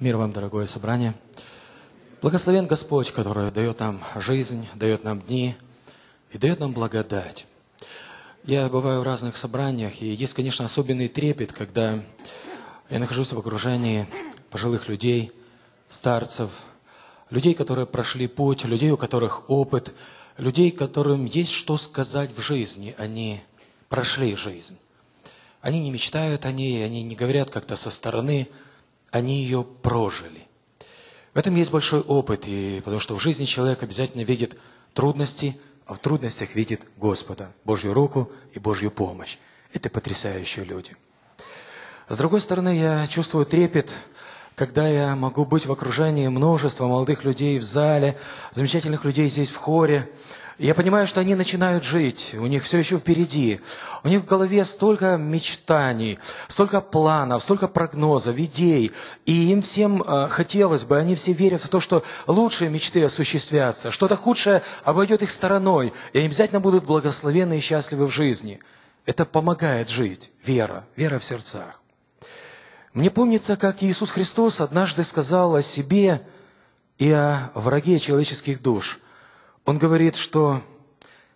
Мир вам, дорогое собрание. Благословен Господь, который дает нам жизнь, дает нам дни и дает нам благодать. Я бываю в разных собраниях, и есть, конечно, особенный трепет, когда я нахожусь в окружении пожилых людей, старцев, людей, которые прошли путь, людей, у которых опыт, людей, которым есть что сказать в жизни, они прошли жизнь. Они не мечтают о ней, они не говорят как-то со стороны – они ее прожили. В этом есть большой опыт, и потому что в жизни человек обязательно видит трудности, а в трудностях видит Господа, Божью руку и Божью помощь. Это потрясающие люди. С другой стороны, я чувствую трепет, когда я могу быть в окружении множества молодых людей в зале, замечательных людей здесь в хоре, я понимаю, что они начинают жить, у них все еще впереди. У них в голове столько мечтаний, столько планов, столько прогнозов, идей. И им всем э, хотелось бы, они все верят в то, что лучшие мечты осуществятся, что-то худшее обойдет их стороной, и они обязательно будут благословенны и счастливы в жизни. Это помогает жить, вера, вера в сердцах. Мне помнится, как Иисус Христос однажды сказал о себе и о враге человеческих душ – он говорит, что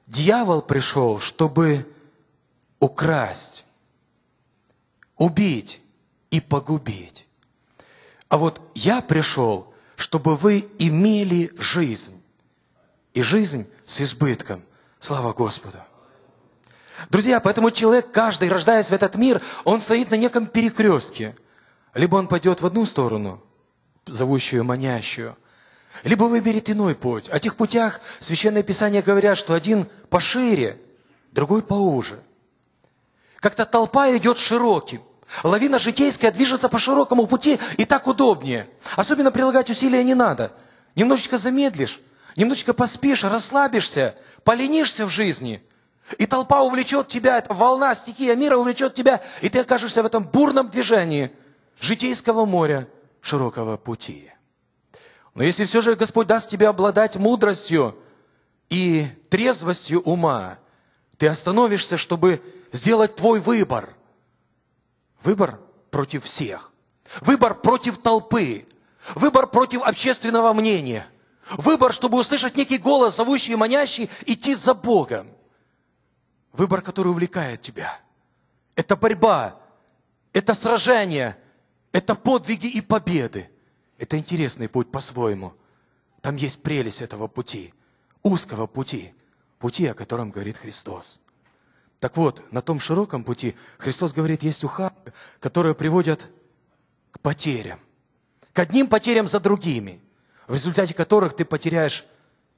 дьявол пришел, чтобы украсть, убить и погубить. А вот я пришел, чтобы вы имели жизнь. И жизнь с избытком. Слава Господу! Друзья, поэтому человек, каждый, рождаясь в этот мир, он стоит на неком перекрестке. Либо он пойдет в одну сторону, зовущую, манящую, либо выберет иной путь. О тех путях Священное Писание говорят, что один пошире, другой поуже. Как-то толпа идет широким. Лавина житейская движется по широкому пути и так удобнее. Особенно прилагать усилия не надо. Немножечко замедлишь, немножечко поспишь, расслабишься, поленишься в жизни. И толпа увлечет тебя, эта волна, стихия мира увлечет тебя, и ты окажешься в этом бурном движении житейского моря широкого пути. Но если все же Господь даст тебе обладать мудростью и трезвостью ума, ты остановишься, чтобы сделать твой выбор. Выбор против всех. Выбор против толпы. Выбор против общественного мнения. Выбор, чтобы услышать некий голос, зовущий и манящий, идти за Богом. Выбор, который увлекает тебя. Это борьба, это сражение, это подвиги и победы. Это интересный путь по-своему. Там есть прелесть этого пути, узкого пути, пути, о котором говорит Христос. Так вот, на том широком пути Христос говорит, есть уха, которые приводят к потерям. К одним потерям за другими, в результате которых ты потеряешь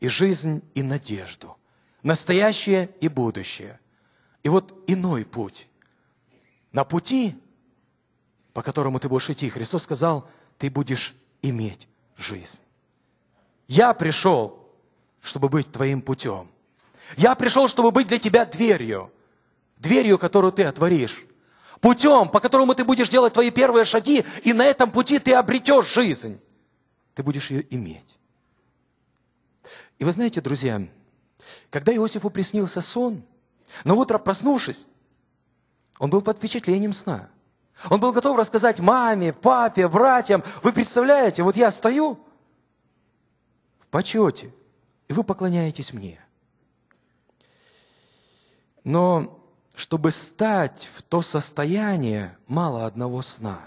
и жизнь, и надежду, настоящее и будущее. И вот иной путь. На пути, по которому ты будешь идти, Христос сказал, ты будешь иметь жизнь. Я пришел, чтобы быть твоим путем. Я пришел, чтобы быть для тебя дверью. Дверью, которую ты отворишь. Путем, по которому ты будешь делать твои первые шаги, и на этом пути ты обретешь жизнь. Ты будешь ее иметь. И вы знаете, друзья, когда Иосифу приснился сон, на утро проснувшись, он был под впечатлением сна. Он был готов рассказать маме, папе, братьям. Вы представляете, вот я стою в почете, и вы поклоняетесь мне. Но чтобы стать в то состояние, мало одного сна.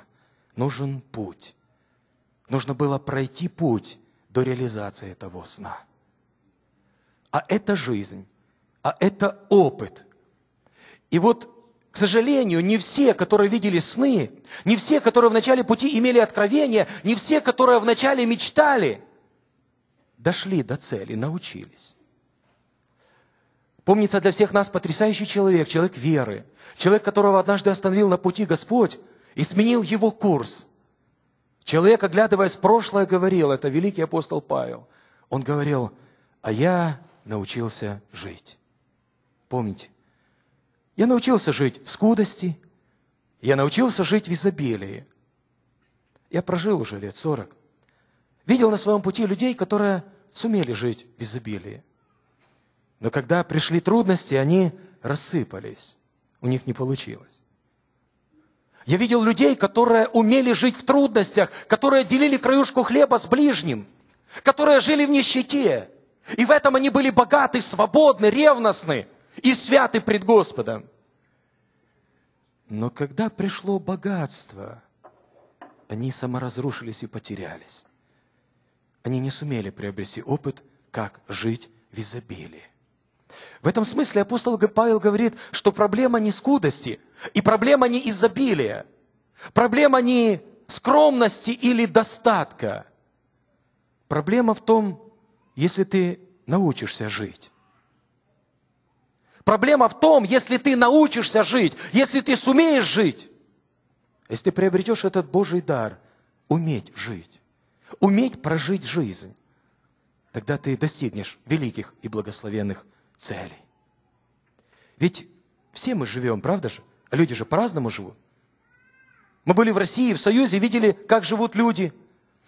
Нужен путь. Нужно было пройти путь до реализации этого сна. А это жизнь, а это опыт. И вот к сожалению, не все, которые видели сны, не все, которые в начале пути имели откровения, не все, которые в начале мечтали, дошли до цели, научились. Помнится для всех нас потрясающий человек, человек веры, человек, которого однажды остановил на пути Господь и сменил его курс. Человек, оглядываясь в прошлое, говорил, это великий апостол Павел, он говорил, а я научился жить. Помните, я научился жить в скудости, я научился жить в изобилии. Я прожил уже лет сорок. Видел на своем пути людей, которые сумели жить в изобилии. Но когда пришли трудности, они рассыпались. У них не получилось. Я видел людей, которые умели жить в трудностях, которые делили краюшку хлеба с ближним, которые жили в нищете. И в этом они были богаты, свободны, ревностны – и святы пред Господом. Но когда пришло богатство, они саморазрушились и потерялись. Они не сумели приобрести опыт, как жить в изобилии. В этом смысле апостол Павел говорит, что проблема не скудости, и проблема не изобилия, проблема не скромности или достатка. Проблема в том, если ты научишься жить Проблема в том, если ты научишься жить, если ты сумеешь жить, если ты приобретешь этот Божий дар, уметь жить, уметь прожить жизнь, тогда ты достигнешь великих и благословенных целей. Ведь все мы живем, правда же? А люди же по-разному живут. Мы были в России, в Союзе, видели, как живут люди.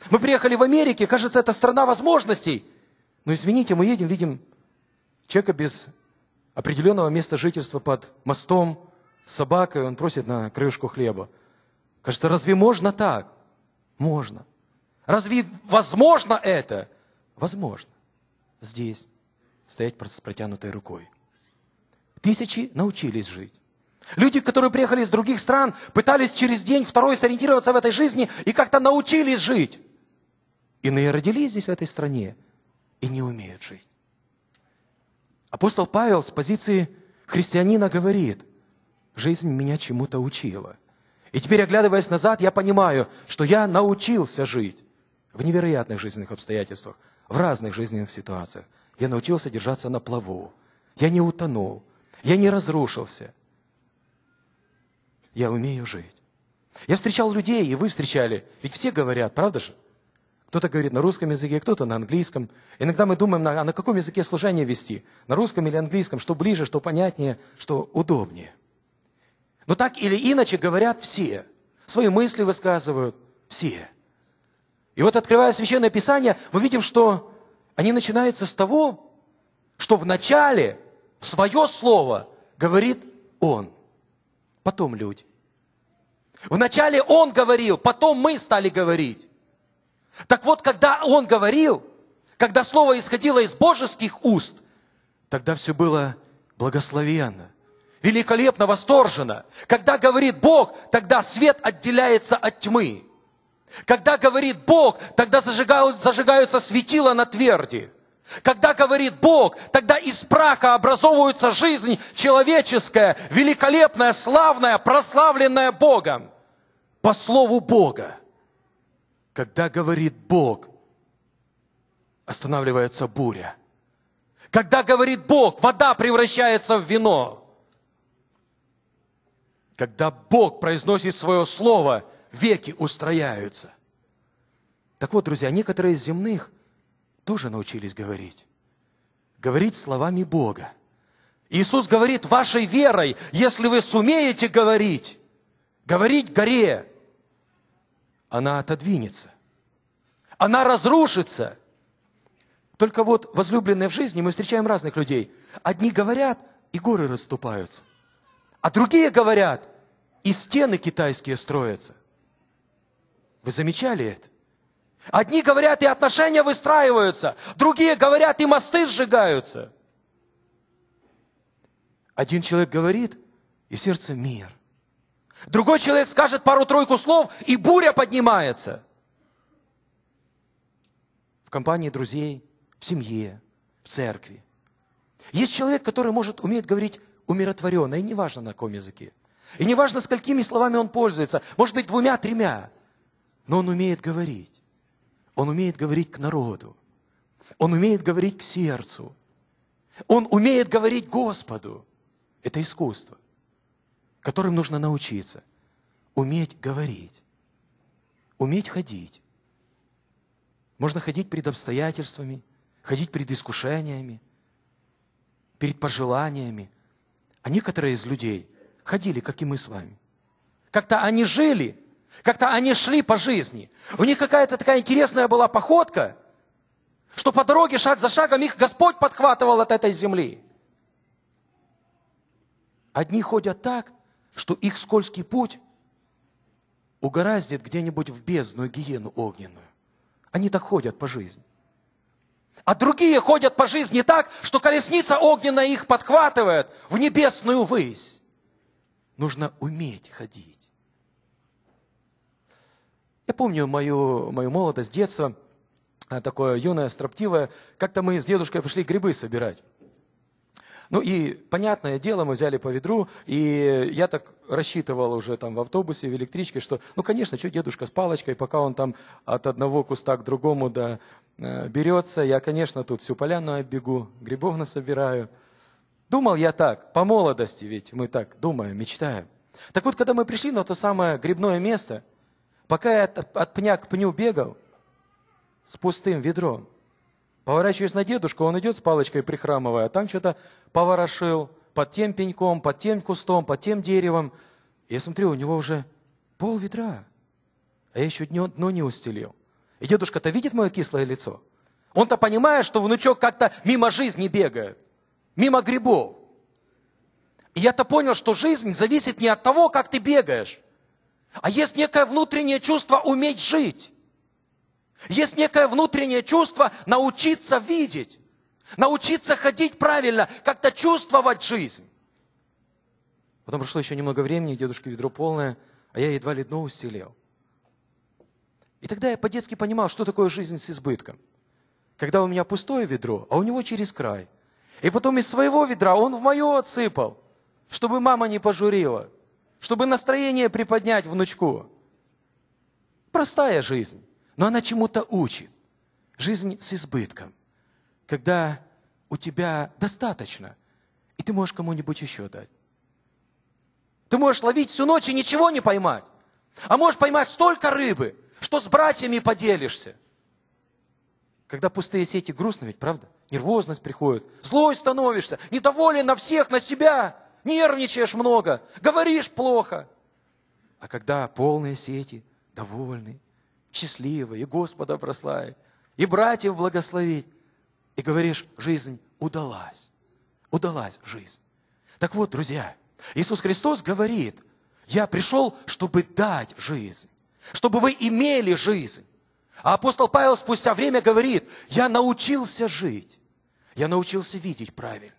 Мы приехали в Америке, кажется, это страна возможностей. Но извините, мы едем, видим человека без определенного места жительства под мостом, с собакой, он просит на крышку хлеба. Кажется, разве можно так? Можно. Разве возможно это? Возможно. Здесь стоять с протянутой рукой. Тысячи научились жить. Люди, которые приехали из других стран, пытались через день второй сориентироваться в этой жизни и как-то научились жить. Иные родились здесь, в этой стране, и не умеют жить. Апостол Павел с позиции христианина говорит, жизнь меня чему-то учила. И теперь, оглядываясь назад, я понимаю, что я научился жить в невероятных жизненных обстоятельствах, в разных жизненных ситуациях. Я научился держаться на плаву. Я не утонул. Я не разрушился. Я умею жить. Я встречал людей, и вы встречали. Ведь все говорят, правда же? Кто-то говорит на русском языке, кто-то на английском. Иногда мы думаем, на, а на каком языке служение вести? На русском или английском? Что ближе, что понятнее, что удобнее. Но так или иначе говорят все. Свои мысли высказывают все. И вот открывая Священное Писание, мы видим, что они начинаются с того, что вначале свое слово говорит Он, потом люди. Вначале Он говорил, потом мы стали говорить. Так вот, когда он говорил, когда слово исходило из божеских уст, тогда все было благословенно, великолепно, восторженно. Когда говорит Бог, тогда свет отделяется от тьмы. Когда говорит Бог, тогда зажигаются светила на тверди. Когда говорит Бог, тогда из праха образовывается жизнь человеческая, великолепная, славная, прославленная Богом. По слову Бога. Когда говорит Бог, останавливается буря. Когда говорит Бог, вода превращается в вино. Когда Бог произносит свое слово, веки устрояются. Так вот, друзья, некоторые из земных тоже научились говорить. Говорить словами Бога. Иисус говорит, вашей верой, если вы сумеете говорить, говорить горе, она отодвинется. Она разрушится. Только вот возлюбленные в жизни мы встречаем разных людей. Одни говорят, и горы расступаются. А другие говорят, и стены китайские строятся. Вы замечали это? Одни говорят, и отношения выстраиваются, другие говорят, и мосты сжигаются. Один человек говорит, и сердце мир. Другой человек скажет пару-тройку слов, и буря поднимается. В компании друзей, в семье, в церкви. Есть человек, который может, умеет говорить умиротворенно, и неважно на каком языке. И неважно, сколькими словами он пользуется, может быть, двумя, тремя. Но он умеет говорить. Он умеет говорить к народу. Он умеет говорить к сердцу. Он умеет говорить Господу. Это искусство которым нужно научиться. Уметь говорить, уметь ходить. Можно ходить перед обстоятельствами, ходить перед искушениями, перед пожеланиями. А некоторые из людей ходили, как и мы с вами. Как-то они жили, как-то они шли по жизни. У них какая-то такая интересная была походка, что по дороге шаг за шагом их Господь подхватывал от этой земли. Одни ходят так, что их скользкий путь угораздит где-нибудь в бездну и гиену огненную. Они так ходят по жизни. А другие ходят по жизни так, что колесница огненная их подхватывает в небесную высь. Нужно уметь ходить. Я помню мою, мою молодость, детство, а, такое юное, строптивое. Как-то мы с дедушкой пошли грибы собирать. Ну и, понятное дело, мы взяли по ведру, и я так рассчитывал уже там в автобусе, в электричке, что, ну, конечно, что дедушка с палочкой, пока он там от одного куста к другому да, э, берется, я, конечно, тут всю поляну оббегу, грибов насобираю. Думал я так, по молодости ведь мы так думаем, мечтаем. Так вот, когда мы пришли на то самое грибное место, пока я от, от пня к пню бегал с пустым ведром, Поворачиваюсь на дедушку, он идет с палочкой прихрамывая, а там что-то поворошил под тем пеньком, под тем кустом, под тем деревом. Я смотрю, у него уже пол ведра, а я еще дно, дно не устелил. И дедушка-то видит мое кислое лицо. Он-то понимает, что внучок как-то мимо жизни бегает, мимо грибов. И я-то понял, что жизнь зависит не от того, как ты бегаешь, а есть некое внутреннее чувство уметь жить. Есть некое внутреннее чувство научиться видеть, научиться ходить правильно, как-то чувствовать жизнь. Потом прошло еще немного времени, дедушка ведро полное, а я едва ли дно устелел. И тогда я по-детски понимал, что такое жизнь с избытком. Когда у меня пустое ведро, а у него через край. И потом из своего ведра он в мое отсыпал, чтобы мама не пожурила, чтобы настроение приподнять внучку. Простая жизнь. Но она чему-то учит. Жизнь с избытком. Когда у тебя достаточно, и ты можешь кому-нибудь еще дать. Ты можешь ловить всю ночь и ничего не поймать. А можешь поймать столько рыбы, что с братьями поделишься. Когда пустые сети, грустно ведь, правда? Нервозность приходит, злой становишься, недоволен на всех, на себя, нервничаешь много, говоришь плохо. А когда полные сети, довольный счастливо, и Господа прославить, и братьев благословить. И говоришь, жизнь удалась. Удалась жизнь. Так вот, друзья, Иисус Христос говорит, я пришел, чтобы дать жизнь, чтобы вы имели жизнь. А апостол Павел спустя время говорит, я научился жить, я научился видеть правильно,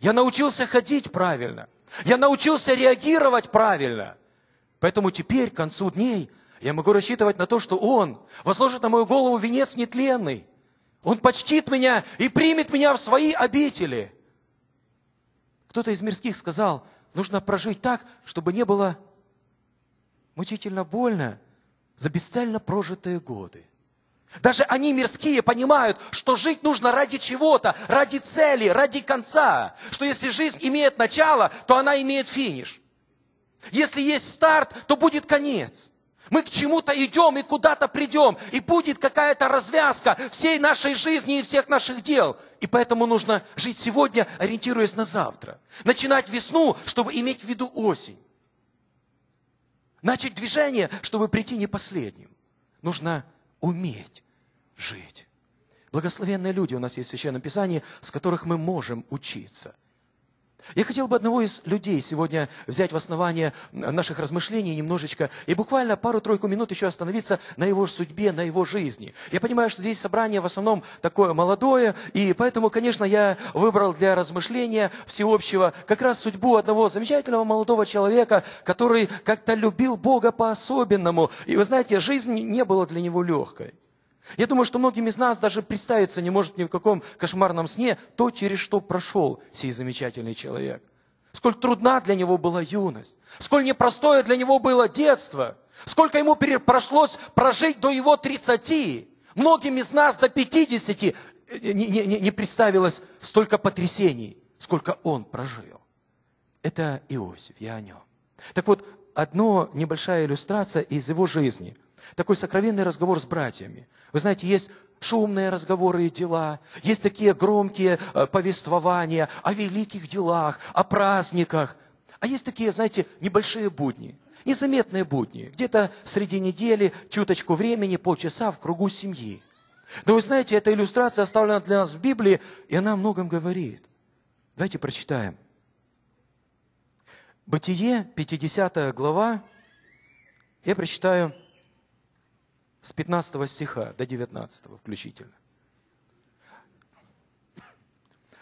я научился ходить правильно, я научился реагировать правильно. Поэтому теперь, к концу дней, я могу рассчитывать на то, что Он возложит на мою голову венец нетленный. Он почтит меня и примет меня в свои обители. Кто-то из мирских сказал, нужно прожить так, чтобы не было мучительно больно за бесцельно прожитые годы. Даже они мирские понимают, что жить нужно ради чего-то, ради цели, ради конца. Что если жизнь имеет начало, то она имеет финиш. Если есть старт, то будет конец. Мы к чему-то идем и куда-то придем. И будет какая-то развязка всей нашей жизни и всех наших дел. И поэтому нужно жить сегодня, ориентируясь на завтра. Начинать весну, чтобы иметь в виду осень. Начать движение, чтобы прийти не последним. Нужно уметь жить. Благословенные люди у нас есть в Священном Писании, с которых мы можем учиться. Я хотел бы одного из людей сегодня взять в основание наших размышлений немножечко и буквально пару-тройку минут еще остановиться на его судьбе, на его жизни. Я понимаю, что здесь собрание в основном такое молодое, и поэтому, конечно, я выбрал для размышления всеобщего как раз судьбу одного замечательного молодого человека, который как-то любил Бога по-особенному. И вы знаете, жизнь не была для него легкой. Я думаю, что многим из нас даже представиться не может ни в каком кошмарном сне то, через что прошел сей замечательный человек. Сколь трудна для него была юность, сколь непростое для него было детство, сколько ему пришлось прожить до его 30. Многим из нас до 50 э, не, не, не представилось столько потрясений, сколько он прожил. Это Иосиф, я о нем. Так вот, одна небольшая иллюстрация из его жизни – такой сокровенный разговор с братьями. Вы знаете, есть шумные разговоры и дела, есть такие громкие э, повествования о великих делах, о праздниках. А есть такие, знаете, небольшие будни, незаметные будни, где-то среди недели, чуточку времени, полчаса в кругу семьи. Но вы знаете, эта иллюстрация оставлена для нас в Библии, и она о многом говорит. Давайте прочитаем. Бытие, 50 глава, я прочитаю с 15 стиха до 19 включительно.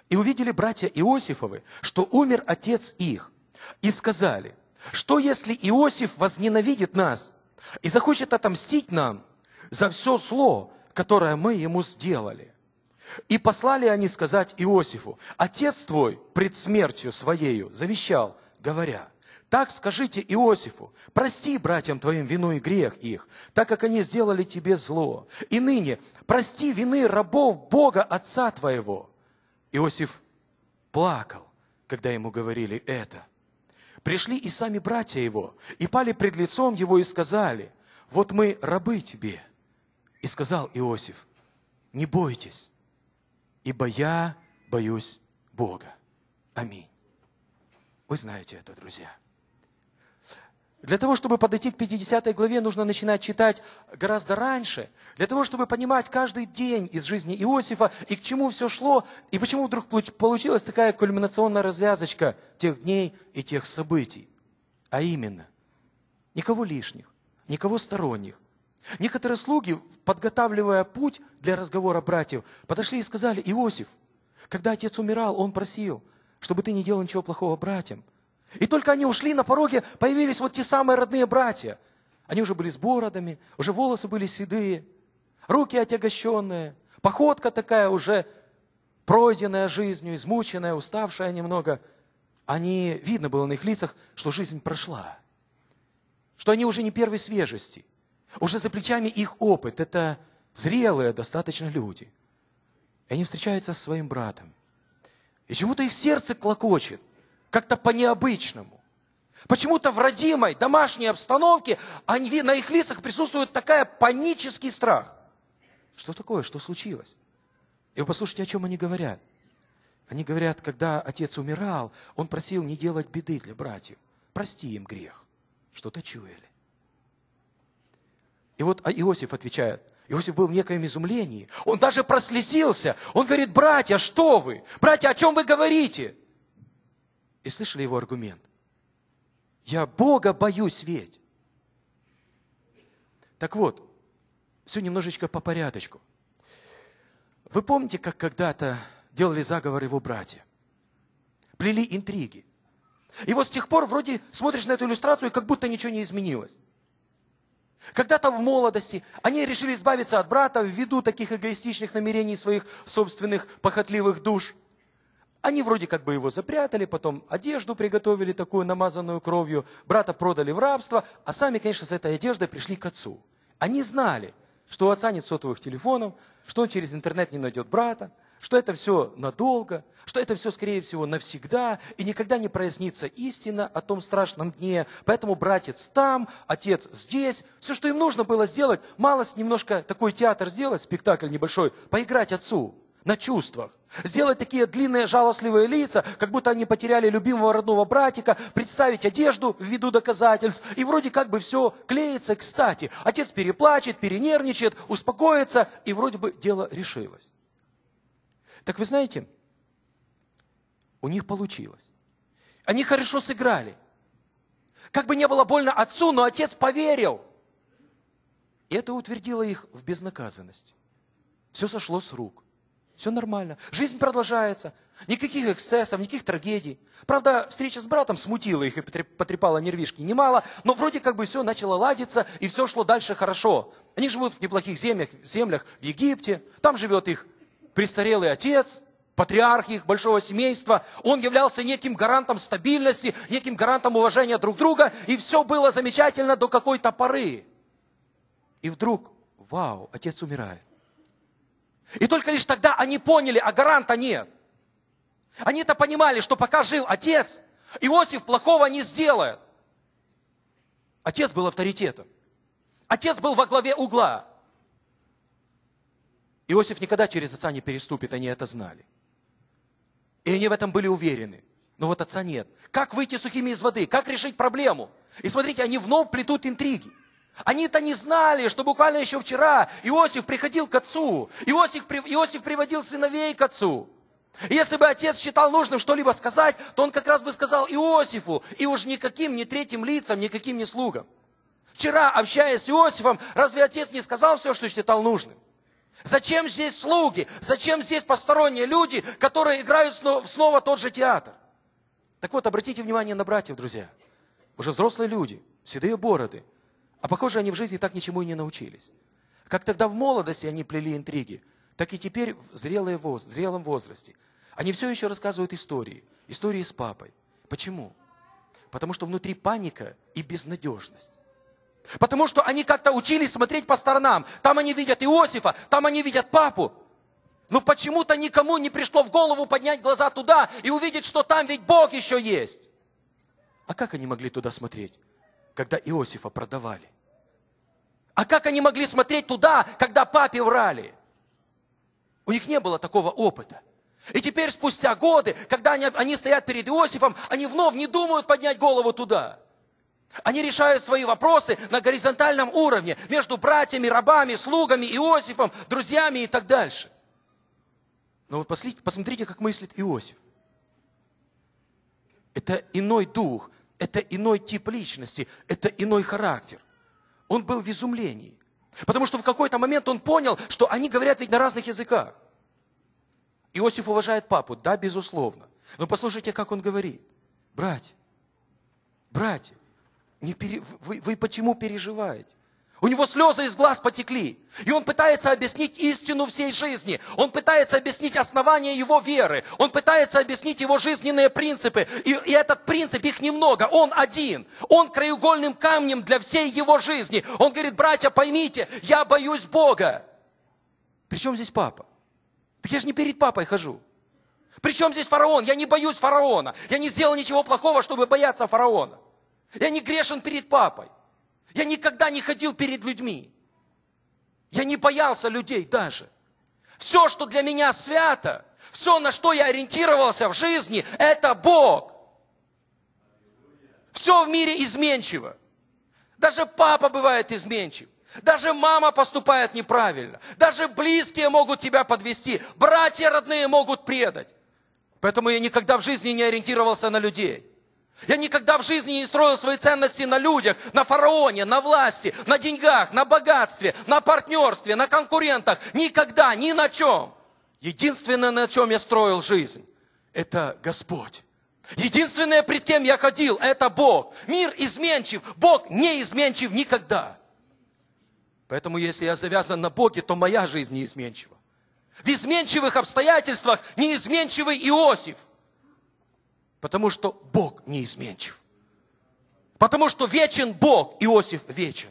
И увидели братья Иосифовы, что умер отец их, и сказали, что если Иосиф возненавидит нас и захочет отомстить нам за все зло, которое мы ему сделали? И послали они сказать Иосифу, отец твой пред смертью своею завещал, говоря, так скажите Иосифу, прости братьям твоим вину и грех их, так как они сделали тебе зло. И ныне прости вины рабов Бога Отца твоего. Иосиф плакал, когда ему говорили это. Пришли и сами братья его, и пали пред лицом его и сказали, вот мы рабы тебе. И сказал Иосиф, не бойтесь, ибо я боюсь Бога. Аминь. Вы знаете это, друзья. Для того, чтобы подойти к 50 главе, нужно начинать читать гораздо раньше. Для того, чтобы понимать каждый день из жизни Иосифа и к чему все шло, и почему вдруг получилась такая кульминационная развязочка тех дней и тех событий. А именно, никого лишних, никого сторонних. Некоторые слуги, подготавливая путь для разговора братьев, подошли и сказали, Иосиф, когда отец умирал, он просил, чтобы ты не делал ничего плохого братьям. И только они ушли, на пороге появились вот те самые родные братья. Они уже были с бородами, уже волосы были седые, руки отягощенные, походка такая уже пройденная жизнью, измученная, уставшая немного. Они, видно было на их лицах, что жизнь прошла, что они уже не первой свежести, уже за плечами их опыт, это зрелые достаточно люди. И они встречаются со своим братом. И чему-то их сердце клокочет как-то по-необычному. Почему-то в родимой, домашней обстановке они, на их лицах присутствует такая панический страх. Что такое? Что случилось? И вы послушайте, о чем они говорят. Они говорят, когда отец умирал, он просил не делать беды для братьев. Прости им грех. Что-то чуяли. И вот а Иосиф отвечает, Иосиф был в некоем изумлении. Он даже прослезился. Он говорит, братья, что вы? Братья, о чем вы говорите? И слышали его аргумент? Я Бога боюсь ведь. Так вот, все немножечко по порядочку. Вы помните, как когда-то делали заговор его братья? Плели интриги. И вот с тех пор вроде смотришь на эту иллюстрацию, и как будто ничего не изменилось. Когда-то в молодости они решили избавиться от брата ввиду таких эгоистичных намерений своих собственных похотливых душ. Они вроде как бы его запрятали, потом одежду приготовили такую, намазанную кровью, брата продали в рабство, а сами, конечно, с этой одеждой пришли к отцу. Они знали, что у отца нет сотовых телефонов, что он через интернет не найдет брата, что это все надолго, что это все, скорее всего, навсегда, и никогда не прояснится истина о том страшном дне. Поэтому братец там, отец здесь. Все, что им нужно было сделать, малость немножко такой театр сделать, спектакль небольшой, поиграть отцу на чувствах. Сделать такие длинные жалостливые лица, как будто они потеряли любимого родного братика, представить одежду в виду доказательств, и вроде как бы все клеится кстати. Отец переплачет, перенервничает, успокоится, и вроде бы дело решилось. Так вы знаете, у них получилось. Они хорошо сыграли. Как бы не было больно отцу, но отец поверил. И это утвердило их в безнаказанности. Все сошло с рук. Все нормально. Жизнь продолжается. Никаких эксцессов, никаких трагедий. Правда, встреча с братом смутила их и потрепала нервишки немало, но вроде как бы все начало ладиться, и все шло дальше хорошо. Они живут в неплохих землях, землях в Египте, там живет их престарелый отец, патриарх их большого семейства, он являлся неким гарантом стабильности, неким гарантом уважения друг друга, и все было замечательно до какой-то поры. И вдруг, вау, отец умирает. И только лишь тогда они поняли, а гаранта нет. Они-то понимали, что пока жил отец, Иосиф плохого не сделает. Отец был авторитетом. Отец был во главе угла. Иосиф никогда через отца не переступит, они это знали. И они в этом были уверены. Но вот отца нет. Как выйти сухими из воды? Как решить проблему? И смотрите, они вновь плетут интриги. Они-то не знали, что буквально еще вчера Иосиф приходил к отцу. Иосиф, Иосиф приводил сыновей к отцу. И если бы отец считал нужным что-либо сказать, то он как раз бы сказал Иосифу, и уж никаким не третьим лицам, никаким не слугам. Вчера, общаясь с Иосифом, разве отец не сказал все, что считал нужным? Зачем здесь слуги? Зачем здесь посторонние люди, которые играют снова тот же театр? Так вот, обратите внимание на братьев, друзья. Уже взрослые люди, седые бороды – а похоже, они в жизни так ничему и не научились. Как тогда в молодости они плели интриги, так и теперь в, зрелые воз, в зрелом возрасте. Они все еще рассказывают истории, истории с папой. Почему? Потому что внутри паника и безнадежность. Потому что они как-то учились смотреть по сторонам. Там они видят Иосифа, там они видят папу. Но почему-то никому не пришло в голову поднять глаза туда и увидеть, что там ведь Бог еще есть. А как они могли туда смотреть? когда Иосифа продавали. А как они могли смотреть туда, когда папе врали? У них не было такого опыта. И теперь, спустя годы, когда они, они стоят перед Иосифом, они вновь не думают поднять голову туда. Они решают свои вопросы на горизонтальном уровне, между братьями, рабами, слугами, Иосифом, друзьями и так дальше. Но вот посмотрите, как мыслит Иосиф. Это иной дух, это иной тип личности, это иной характер. Он был в изумлении. Потому что в какой-то момент он понял, что они говорят ведь на разных языках. Иосиф уважает папу, да, безусловно. Но послушайте, как он говорит. Братья, братья, не пере... вы, вы почему переживаете? У него слезы из глаз потекли. И он пытается объяснить истину всей жизни. Он пытается объяснить основания его веры. Он пытается объяснить его жизненные принципы. И, и этот принцип, их немного. Он один. Он краеугольным камнем для всей его жизни. Он говорит, братья, поймите, я боюсь Бога. Причем здесь папа? Так я же не перед папой хожу. Причем здесь фараон? Я не боюсь фараона. Я не сделал ничего плохого, чтобы бояться фараона. Я не грешен перед папой. Я никогда не ходил перед людьми. Я не боялся людей даже. Все, что для меня свято, все, на что я ориентировался в жизни, это Бог. Все в мире изменчиво. Даже папа бывает изменчив. Даже мама поступает неправильно. Даже близкие могут тебя подвести. Братья родные могут предать. Поэтому я никогда в жизни не ориентировался на людей. Я никогда в жизни не строил свои ценности на людях, на фараоне, на власти, на деньгах, на богатстве, на партнерстве, на конкурентах. Никогда, ни на чем. Единственное, на чем я строил жизнь, это Господь. Единственное, пред кем я ходил, это Бог. Мир изменчив, Бог не изменчив никогда. Поэтому, если я завязан на Боге, то моя жизнь неизменчива. В изменчивых обстоятельствах неизменчивый Иосиф – Потому что Бог неизменчив. Потому что вечен Бог, Иосиф вечен.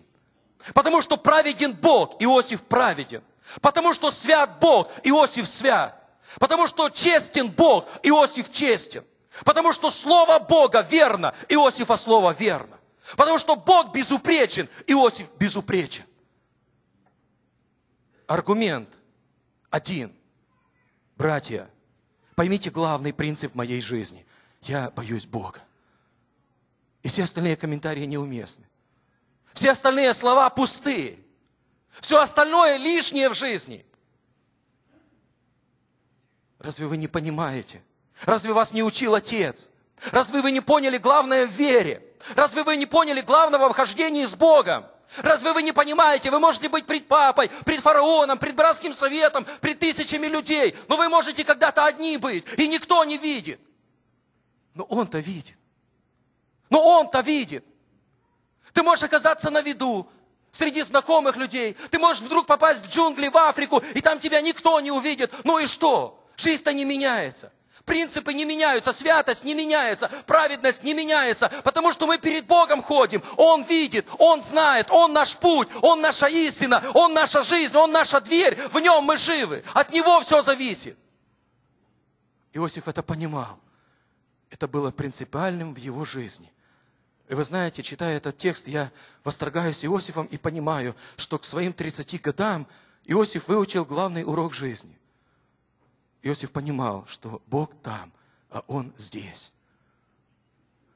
Потому что праведен Бог, Иосиф праведен. Потому что свят Бог, Иосиф свят. Потому что честен Бог, Иосиф честен. Потому что Слово Бога верно, Иосифа Слово верно. Потому что Бог безупречен, Иосиф безупречен. Аргумент один. Братья, поймите главный принцип моей жизни я боюсь Бога. И все остальные комментарии неуместны. Все остальные слова пустые. Все остальное лишнее в жизни. Разве вы не понимаете? Разве вас не учил Отец? Разве вы не поняли главное в вере? Разве вы не поняли главного в хождении с Богом? Разве вы не понимаете, вы можете быть пред папой, пред фараоном, пред братским советом, пред тысячами людей, но вы можете когда-то одни быть, и никто не видит. Но он-то видит. Но он-то видит. Ты можешь оказаться на виду среди знакомых людей. Ты можешь вдруг попасть в джунгли, в Африку, и там тебя никто не увидит. Ну и что? Жизнь-то не меняется. Принципы не меняются, святость не меняется, праведность не меняется, потому что мы перед Богом ходим. Он видит, Он знает, Он наш путь, Он наша истина, Он наша жизнь, Он наша дверь, в Нем мы живы. От Него все зависит. Иосиф это понимал. Это было принципиальным в его жизни. И вы знаете, читая этот текст, я восторгаюсь Иосифом и понимаю, что к своим 30 годам Иосиф выучил главный урок жизни. Иосиф понимал, что Бог там, а он здесь.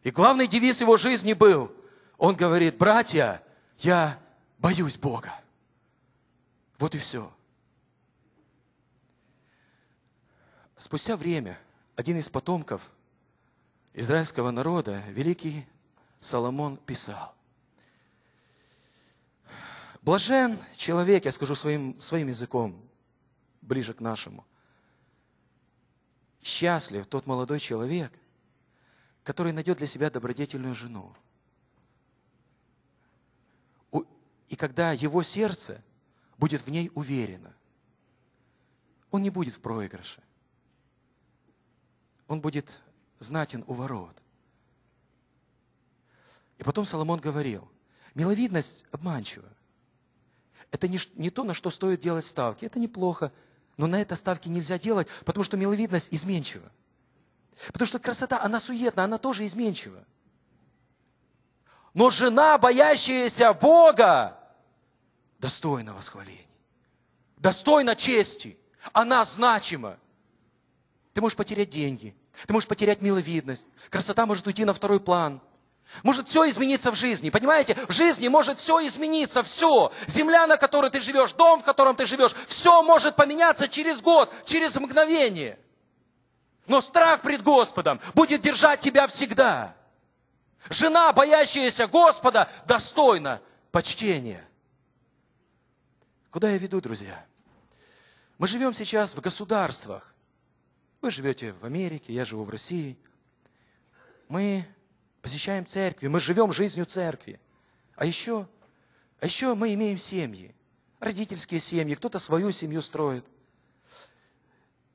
И главный девиз его жизни был, он говорит, братья, я боюсь Бога. Вот и все. Спустя время один из потомков израильского народа великий Соломон писал. Блажен человек, я скажу своим, своим языком, ближе к нашему. Счастлив тот молодой человек, который найдет для себя добродетельную жену. И когда его сердце будет в ней уверено, он не будет в проигрыше. Он будет знатен у ворот. И потом Соломон говорил, миловидность обманчива. Это не, не то, на что стоит делать ставки. Это неплохо, но на это ставки нельзя делать, потому что миловидность изменчива. Потому что красота, она суетна, она тоже изменчива. Но жена, боящаяся Бога, достойна восхваления, достойна чести, она значима. Ты можешь потерять деньги, ты можешь потерять миловидность. Красота может уйти на второй план. Может все измениться в жизни. Понимаете? В жизни может все измениться. Все. Земля, на которой ты живешь, дом, в котором ты живешь. Все может поменяться через год, через мгновение. Но страх пред Господом будет держать тебя всегда. Жена, боящаяся Господа, достойна почтения. Куда я веду, друзья? Мы живем сейчас в государствах, вы живете в Америке, я живу в России. Мы посещаем церкви, мы живем жизнью церкви. А еще, а еще мы имеем семьи, родительские семьи, кто-то свою семью строит.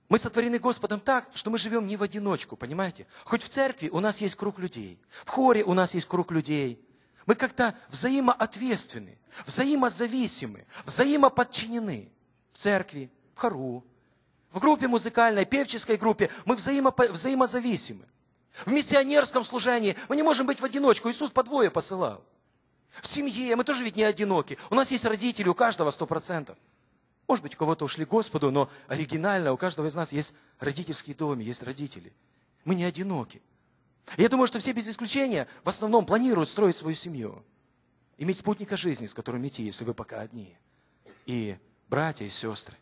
Мы сотворены Господом так, что мы живем не в одиночку, понимаете? Хоть в церкви у нас есть круг людей, в хоре у нас есть круг людей. Мы как-то взаимоответственны, взаимозависимы, взаимоподчинены в церкви, в хору, в группе музыкальной, певческой группе мы взаимозависимы. В миссионерском служении мы не можем быть в одиночку. Иисус по двое посылал. В семье мы тоже ведь не одиноки. У нас есть родители, у каждого сто процентов. Может быть, у кого-то ушли Господу, но оригинально у каждого из нас есть родительские дома, есть родители. Мы не одиноки. Я думаю, что все без исключения в основном планируют строить свою семью. Иметь спутника жизни, с которым идти, если вы пока одни. И братья и сестры.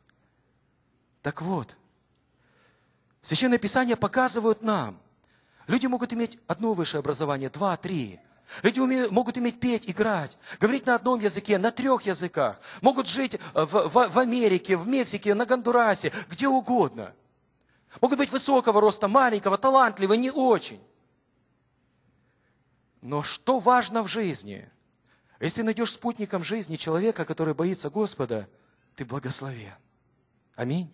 Так вот, Священное Писание показывают нам, люди могут иметь одно высшее образование, два, три. Люди умеют, могут иметь петь, играть, говорить на одном языке, на трех языках, могут жить э, в, в, в Америке, в Мексике, на Гондурасе, где угодно. Могут быть высокого роста, маленького, талантливого, не очень. Но что важно в жизни? Если найдешь спутником жизни человека, который боится Господа, ты благословен. Аминь.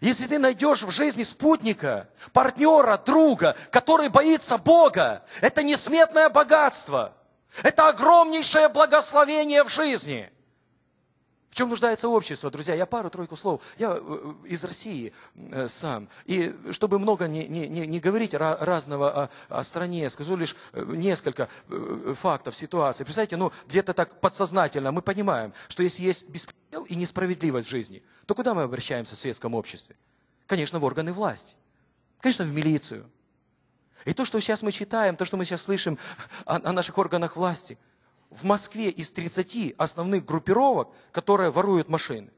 Если ты найдешь в жизни спутника, партнера, друга, который боится Бога, это несметное богатство. Это огромнейшее благословение в жизни – чем нуждается общество, друзья? Я пару-тройку слов. Я э, э, из России э, сам. И чтобы много не, не, не говорить разного о, о стране, скажу лишь несколько фактов, ситуации. Представляете, ну где-то так подсознательно мы понимаем, что если есть беспредел и несправедливость в жизни, то куда мы обращаемся в светском обществе? Конечно, в органы власти. Конечно, в милицию. И то, что сейчас мы читаем, то, что мы сейчас слышим о, о наших органах власти – в Москве из 30 основных группировок, которые воруют машины,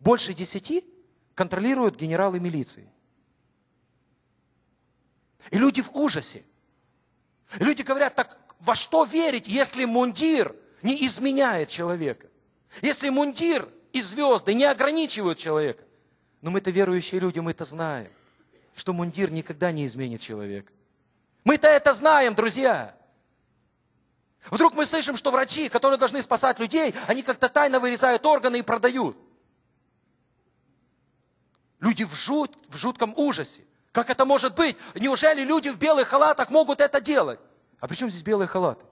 больше 10 контролируют генералы милиции. И люди в ужасе. люди говорят, так во что верить, если мундир не изменяет человека? Если мундир и звезды не ограничивают человека? Но мы-то верующие люди, мы-то знаем, что мундир никогда не изменит человека. Мы-то это знаем, друзья. Вдруг мы слышим, что врачи, которые должны спасать людей, они как-то тайно вырезают органы и продают. Люди в, жут, в жутком ужасе. Как это может быть? Неужели люди в белых халатах могут это делать? А при чем здесь белые халаты?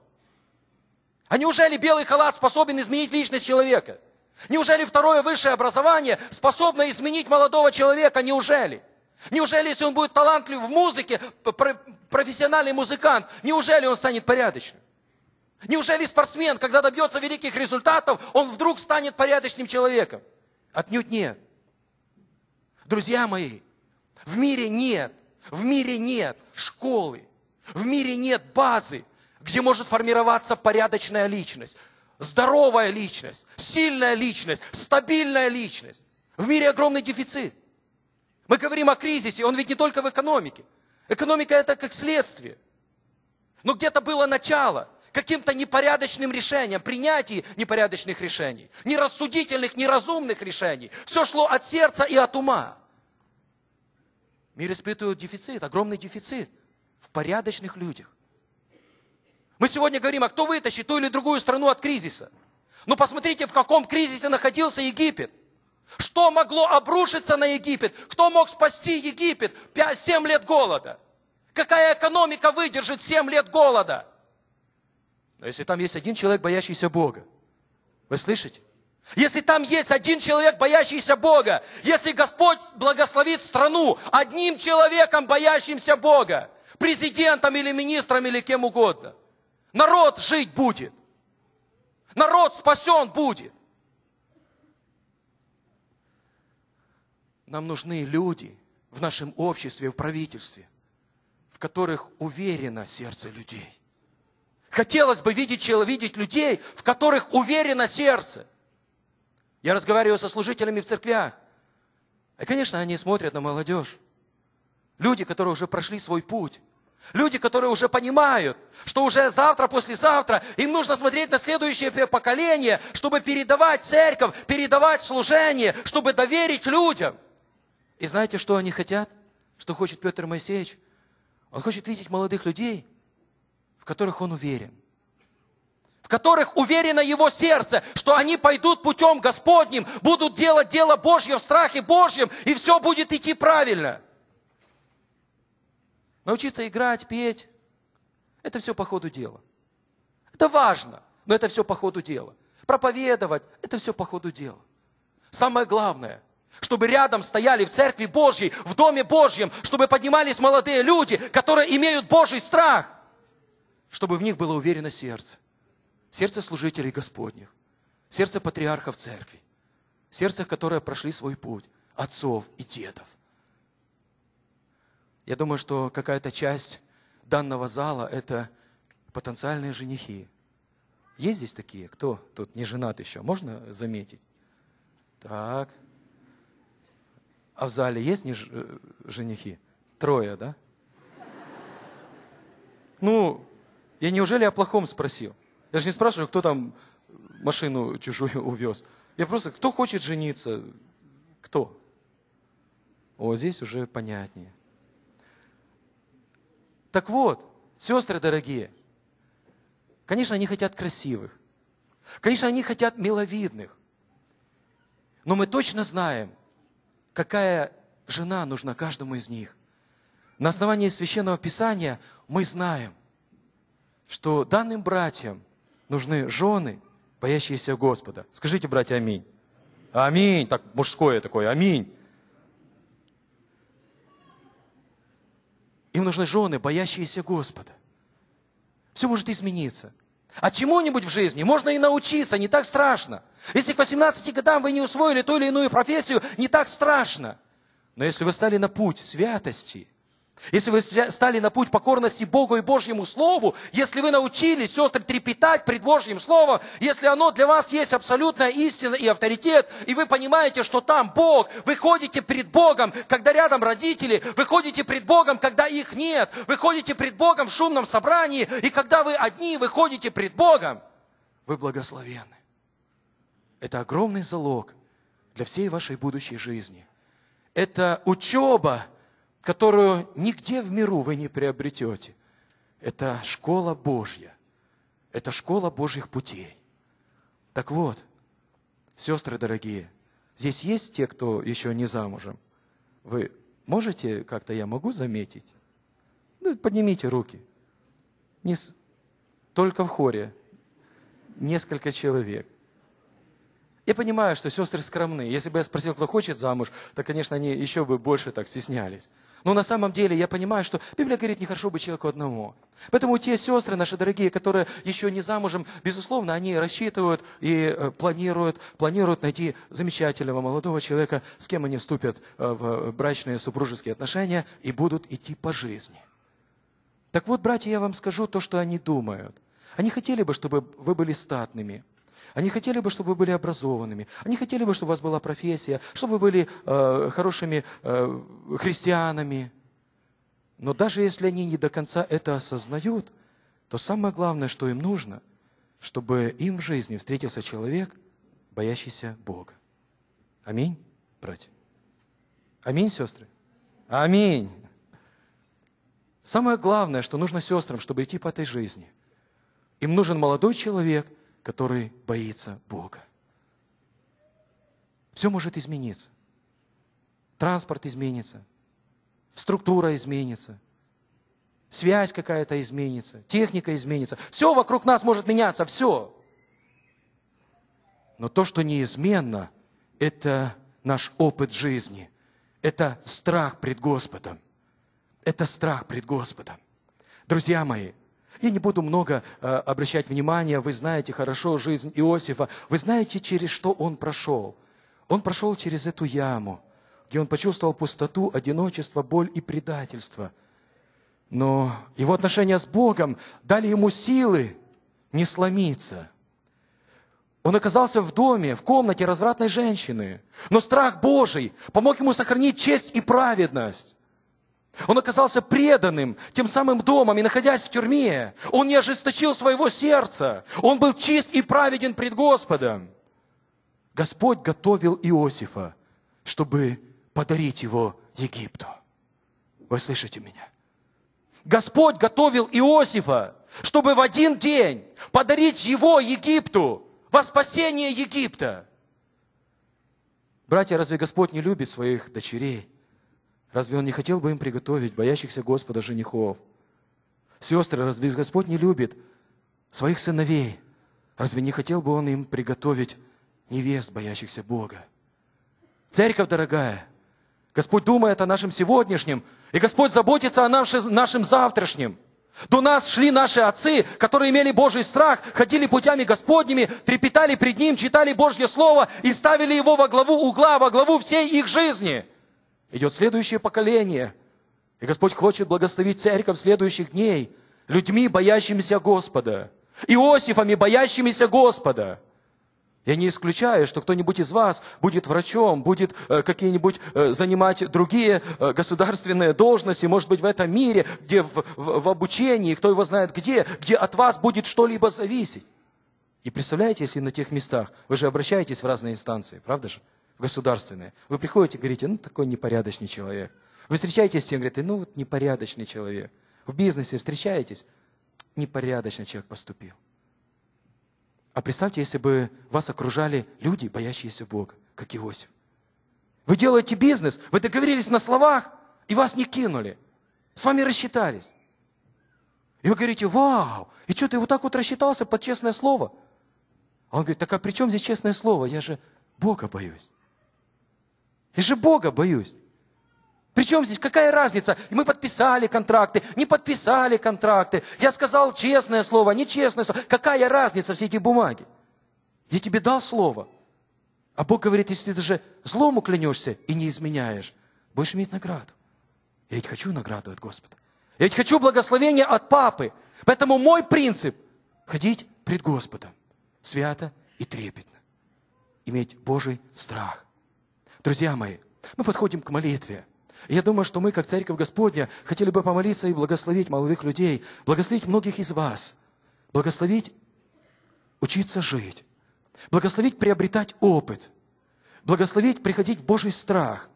А неужели белый халат способен изменить личность человека? Неужели второе высшее образование способно изменить молодого человека? Неужели? Неужели, если он будет талантлив в музыке, профессиональный музыкант, неужели он станет порядочным? Неужели спортсмен, когда добьется великих результатов, он вдруг станет порядочным человеком? Отнюдь нет. Друзья мои, в мире нет, в мире нет школы, в мире нет базы, где может формироваться порядочная личность, здоровая личность, сильная личность, стабильная личность. В мире огромный дефицит. Мы говорим о кризисе, он ведь не только в экономике. Экономика это как следствие. Но где-то было начало – каким-то непорядочным решениям, принятии непорядочных решений, нерассудительных, неразумных решений. Все шло от сердца и от ума. Мир испытывает дефицит, огромный дефицит в порядочных людях. Мы сегодня говорим, а кто вытащит ту или другую страну от кризиса? Но ну, посмотрите, в каком кризисе находился Египет. Что могло обрушиться на Египет? Кто мог спасти Египет? 5, 7 лет голода. Какая экономика выдержит 7 лет голода? Но если там есть один человек, боящийся Бога, вы слышите? Если там есть один человек, боящийся Бога, если Господь благословит страну одним человеком, боящимся Бога, президентом или министром или кем угодно, народ жить будет. Народ спасен будет. Нам нужны люди в нашем обществе, в правительстве, в которых уверено сердце людей. Хотелось бы видеть, видеть людей, в которых уверено сердце. Я разговариваю со служителями в церквях. И, конечно, они смотрят на молодежь. Люди, которые уже прошли свой путь. Люди, которые уже понимают, что уже завтра, послезавтра им нужно смотреть на следующее поколение, чтобы передавать церковь, передавать служение, чтобы доверить людям. И знаете, что они хотят? Что хочет Петр Моисеевич? Он хочет видеть молодых людей, в которых он уверен, в которых уверено его сердце, что они пойдут путем Господним, будут делать дело Божье в страхе Божьем, и все будет идти правильно. Научиться играть, петь, это все по ходу дела. Это важно, но это все по ходу дела. Проповедовать, это все по ходу дела. Самое главное, чтобы рядом стояли в церкви Божьей, в Доме Божьем, чтобы поднимались молодые люди, которые имеют Божий страх чтобы в них было уверено сердце. Сердце служителей Господних, сердце патриархов церкви, сердце, которые прошли свой путь, отцов и дедов. Я думаю, что какая-то часть данного зала – это потенциальные женихи. Есть здесь такие? Кто тут не женат еще? Можно заметить? Так. А в зале есть не ж... Э, женихи? Трое, да? Ну, я неужели о плохом спросил? Я же не спрашиваю, кто там машину чужую увез. Я просто, кто хочет жениться? Кто? О, здесь уже понятнее. Так вот, сестры дорогие, конечно, они хотят красивых. Конечно, они хотят миловидных. Но мы точно знаем, какая жена нужна каждому из них. На основании Священного Писания мы знаем – что данным братьям нужны жены, боящиеся Господа. Скажите, братья, аминь. Аминь. Так, мужское такое, аминь. Им нужны жены, боящиеся Господа. Все может измениться. А чему-нибудь в жизни можно и научиться, не так страшно. Если к 18 годам вы не усвоили ту или иную профессию, не так страшно. Но если вы стали на путь святости – если вы стали на путь покорности Богу и Божьему Слову, если вы научились, сестры, трепетать пред Божьим Словом, если оно для вас есть абсолютная истина и авторитет, и вы понимаете, что там Бог, вы ходите пред Богом, когда рядом родители, вы ходите пред Богом, когда их нет, вы ходите пред Богом в шумном собрании, и когда вы одни, вы ходите пред Богом, вы благословены. Это огромный залог для всей вашей будущей жизни. Это учеба – которую нигде в миру вы не приобретете. Это школа Божья. Это школа Божьих путей. Так вот, сестры дорогие, здесь есть те, кто еще не замужем? Вы можете как-то, я могу заметить? Ну, поднимите руки. Не с... Только в хоре. Несколько человек. Я понимаю, что сестры скромны. Если бы я спросил, кто хочет замуж, то, конечно, они еще бы больше так стеснялись. Но на самом деле я понимаю, что Библия говорит, нехорошо быть человеку одному. Поэтому те сестры наши дорогие, которые еще не замужем, безусловно, они рассчитывают и э, планируют, планируют найти замечательного молодого человека, с кем они вступят э, в э, брачные супружеские отношения и будут идти по жизни. Так вот, братья, я вам скажу то, что они думают. Они хотели бы, чтобы вы были статными, они хотели бы, чтобы вы были образованными. Они хотели бы, чтобы у вас была профессия, чтобы вы были э, хорошими э, христианами. Но даже если они не до конца это осознают, то самое главное, что им нужно, чтобы им в жизни встретился человек, боящийся Бога. Аминь, братья? Аминь, сестры? Аминь! Самое главное, что нужно сестрам, чтобы идти по этой жизни. Им нужен молодой человек – который боится Бога. Все может измениться. Транспорт изменится, структура изменится, связь какая-то изменится, техника изменится. Все вокруг нас может меняться, все. Но то, что неизменно, это наш опыт жизни, это страх пред Господом. Это страх пред Господом. Друзья мои, я не буду много э, обращать внимания, вы знаете хорошо жизнь Иосифа, вы знаете, через что он прошел. Он прошел через эту яму, где он почувствовал пустоту, одиночество, боль и предательство. Но его отношения с Богом дали ему силы не сломиться. Он оказался в доме, в комнате развратной женщины, но страх Божий помог ему сохранить честь и праведность. Он оказался преданным тем самым домом, и находясь в тюрьме, он не ожесточил своего сердца. Он был чист и праведен пред Господом. Господь готовил Иосифа, чтобы подарить его Египту. Вы слышите меня? Господь готовил Иосифа, чтобы в один день подарить его Египту во спасение Египта. Братья, разве Господь не любит своих дочерей? Разве он не хотел бы им приготовить боящихся Господа женихов? Сестры, разве Господь не любит своих сыновей? Разве не хотел бы он им приготовить невест, боящихся Бога? Церковь дорогая, Господь думает о нашем сегодняшнем, и Господь заботится о нашем, нашем завтрашнем. До нас шли наши отцы, которые имели Божий страх, ходили путями Господними, трепетали пред Ним, читали Божье Слово и ставили его во главу угла, во главу всей их жизни – идет следующее поколение. И Господь хочет благословить церковь следующих дней людьми, боящимися Господа. Иосифами, боящимися Господа. Я не исключаю, что кто-нибудь из вас будет врачом, будет э, какие-нибудь э, занимать другие э, государственные должности, может быть, в этом мире, где в, в, в обучении, кто его знает где, где от вас будет что-либо зависеть. И представляете, если на тех местах, вы же обращаетесь в разные инстанции, правда же? в государственные. Вы приходите и говорите, ну, такой непорядочный человек. Вы встречаетесь с ним, говорите, ну, вот непорядочный человек. В бизнесе встречаетесь, непорядочный человек поступил. А представьте, если бы вас окружали люди, боящиеся Бога, как Иосиф. Вы делаете бизнес, вы договорились на словах, и вас не кинули. С вами рассчитались. И вы говорите, вау, и что ты вот так вот рассчитался под честное слово? А он говорит, так а при чем здесь честное слово? Я же Бога боюсь. Я же Бога боюсь. Причем здесь какая разница? Мы подписали контракты, не подписали контракты. Я сказал честное слово, а нечестное слово. Какая разница все эти бумаги? Я тебе дал слово. А Бог говорит, если ты же злому клянешься и не изменяешь, будешь иметь награду. Я ведь хочу награду от Господа. Я ведь хочу благословения от Папы. Поэтому мой принцип – ходить пред Господом свято и трепетно. Иметь Божий страх. Друзья мои, мы подходим к молитве. я думаю, что мы, как Церковь Господня, хотели бы помолиться и благословить молодых людей, благословить многих из вас, благословить учиться жить, благословить приобретать опыт, благословить приходить в Божий страх,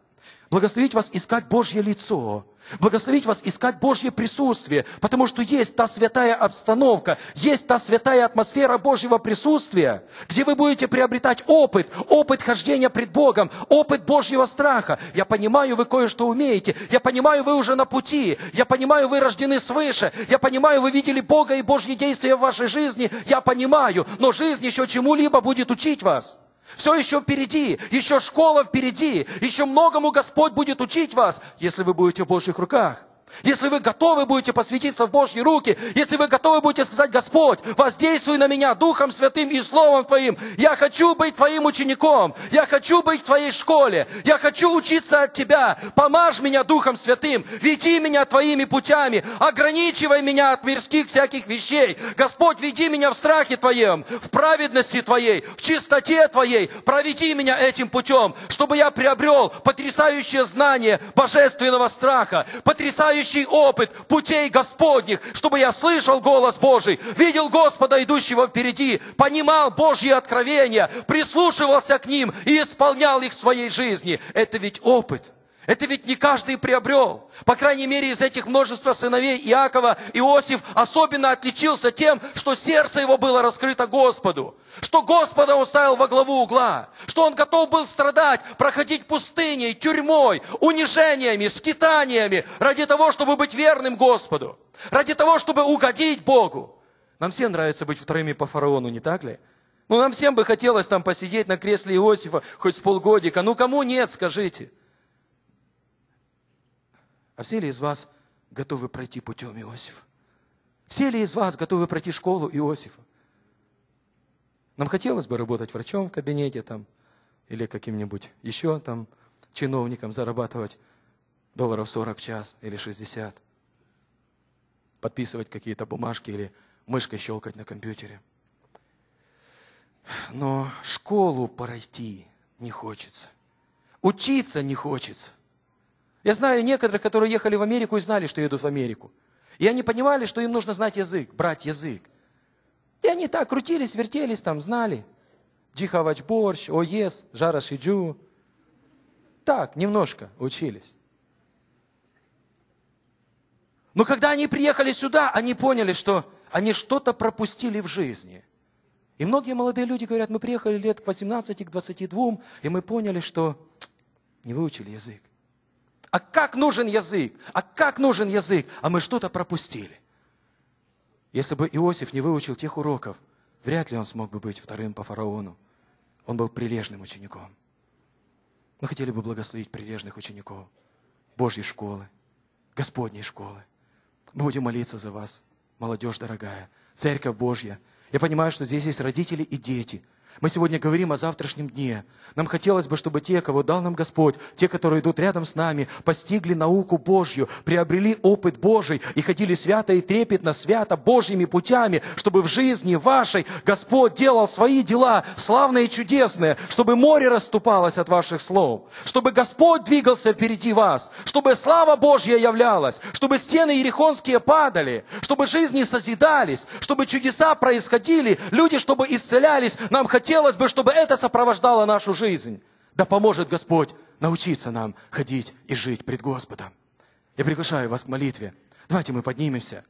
благословить вас искать Божье лицо, благословить вас искать Божье присутствие, потому что есть та святая обстановка, есть та святая атмосфера Божьего присутствия, где вы будете приобретать опыт, опыт хождения пред Богом, опыт Божьего страха. Я понимаю, вы кое-что умеете, я понимаю, вы уже на пути, я понимаю, вы рождены свыше, я понимаю, вы видели Бога и Божьи действия в вашей жизни, я понимаю, но жизнь еще чему-либо будет учить вас. Все еще впереди, еще школа впереди, еще многому Господь будет учить вас, если вы будете в Божьих руках. Если вы готовы будете посвятиться в Божьи руки, если вы готовы будете сказать, Господь, воздействуй на меня Духом Святым и Словом Твоим, я хочу быть Твоим учеником, я хочу быть в Твоей школе, я хочу учиться от Тебя, помажь меня Духом Святым, веди меня Твоими путями, ограничивай меня от мирских всяких вещей. Господь, веди меня в страхе Твоем, в праведности Твоей, в чистоте Твоей, проведи меня этим путем, чтобы я приобрел потрясающее знание божественного страха, потрясающее настоящий опыт путей Господних, чтобы я слышал голос Божий, видел Господа, идущего впереди, понимал Божьи откровения, прислушивался к ним и исполнял их в своей жизни. Это ведь опыт – это ведь не каждый приобрел. По крайней мере, из этих множества сыновей Иакова Иосиф особенно отличился тем, что сердце его было раскрыто Господу, что Господа он ставил во главу угла, что он готов был страдать, проходить пустыней, тюрьмой, унижениями, скитаниями ради того, чтобы быть верным Господу, ради того, чтобы угодить Богу. Нам всем нравится быть вторыми по фараону, не так ли? Ну, нам всем бы хотелось там посидеть на кресле Иосифа хоть с полгодика. Ну, кому нет, скажите? А все ли из вас готовы пройти путем Иосифа? Все ли из вас готовы пройти школу Иосифа? Нам хотелось бы работать врачом в кабинете там, или каким-нибудь еще там чиновником зарабатывать долларов 40 в час или 60. Подписывать какие-то бумажки или мышкой щелкать на компьютере. Но школу пройти не хочется. Учиться не хочется. Я знаю некоторых, которые ехали в Америку и знали, что едут в Америку. И они понимали, что им нужно знать язык, брать язык. И они так крутились, вертелись там, знали. Джихавач борщ, оес, жара шиджу. Так, немножко учились. Но когда они приехали сюда, они поняли, что они что-то пропустили в жизни. И многие молодые люди говорят, мы приехали лет к 18, к 22, и мы поняли, что не выучили язык. А как нужен язык? А как нужен язык? А мы что-то пропустили. Если бы Иосиф не выучил тех уроков, вряд ли он смог бы быть вторым по фараону. Он был прилежным учеником. Мы хотели бы благословить прилежных учеников Божьей школы, Господней школы. Мы будем молиться за вас, молодежь дорогая, Церковь Божья. Я понимаю, что здесь есть родители и дети – мы сегодня говорим о завтрашнем дне. Нам хотелось бы, чтобы те, кого дал нам Господь, те, которые идут рядом с нами, постигли науку Божью, приобрели опыт Божий и ходили свято и трепетно, свято Божьими путями, чтобы в жизни вашей Господь делал свои дела, славные и чудесные, чтобы море расступалось от ваших слов, чтобы Господь двигался впереди вас, чтобы слава Божья являлась, чтобы стены ерехонские падали, чтобы жизни созидались, чтобы чудеса происходили, люди, чтобы исцелялись. Нам хотелось хотелось бы, чтобы это сопровождало нашу жизнь. Да поможет Господь научиться нам ходить и жить пред Господом. Я приглашаю вас к молитве. Давайте мы поднимемся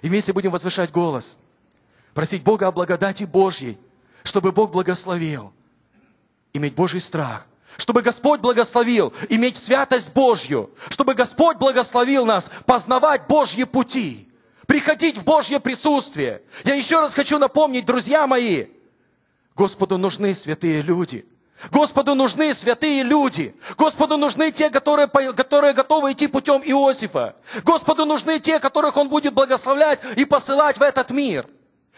и вместе будем возвышать голос, просить Бога о благодати Божьей, чтобы Бог благословил, иметь Божий страх, чтобы Господь благословил, иметь святость Божью, чтобы Господь благословил нас познавать Божьи пути, приходить в Божье присутствие. Я еще раз хочу напомнить, друзья мои, Господу нужны святые люди. Господу нужны святые люди. Господу нужны те, которые, которые готовы идти путем Иосифа. Господу нужны те, которых Он будет благословлять и посылать в этот мир.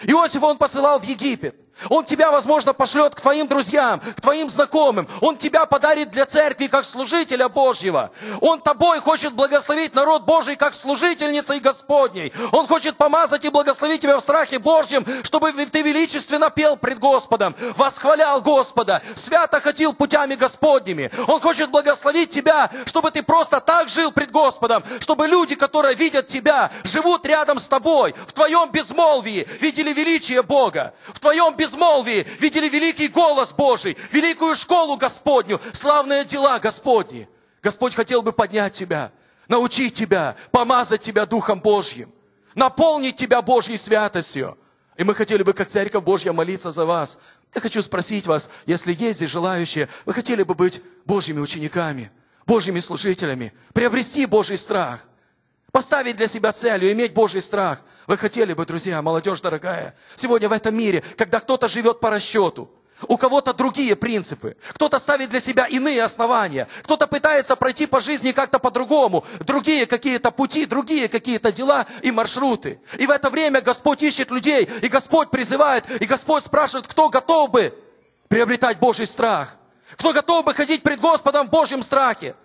Иосифа Он посылал в Египет. Он тебя, возможно, пошлет к твоим друзьям, к твоим знакомым. Он тебя подарит для церкви как служителя Божьего. Он тобой хочет благословить народ Божий как служительницей Господней. Он хочет помазать и благословить тебя в страхе Божьем, чтобы ты величественно пел пред Господом, восхвалял Господа, свято ходил путями Господними. Он хочет благословить тебя, чтобы ты просто так жил пред Господом, чтобы люди, которые видят тебя, живут рядом с тобой, в твоем безмолвии видели величие Бога, в твоем безмолвии безмолвии видели великий голос Божий, великую школу Господню, славные дела Господни. Господь хотел бы поднять тебя, научить тебя, помазать тебя Духом Божьим, наполнить тебя Божьей святостью. И мы хотели бы, как Церковь Божья, молиться за вас. Я хочу спросить вас, если есть здесь желающие, вы хотели бы быть Божьими учениками, Божьими служителями, приобрести Божий страх – поставить для себя целью, иметь Божий страх. Вы хотели бы, друзья, молодежь дорогая, сегодня в этом мире, когда кто-то живет по расчету, у кого-то другие принципы, кто-то ставит для себя иные основания, кто-то пытается пройти по жизни как-то по-другому, другие какие-то пути, другие какие-то дела и маршруты. И в это время Господь ищет людей, и Господь призывает, и Господь спрашивает, кто готов бы приобретать Божий страх, кто готов бы ходить пред Господом в Божьем страхе.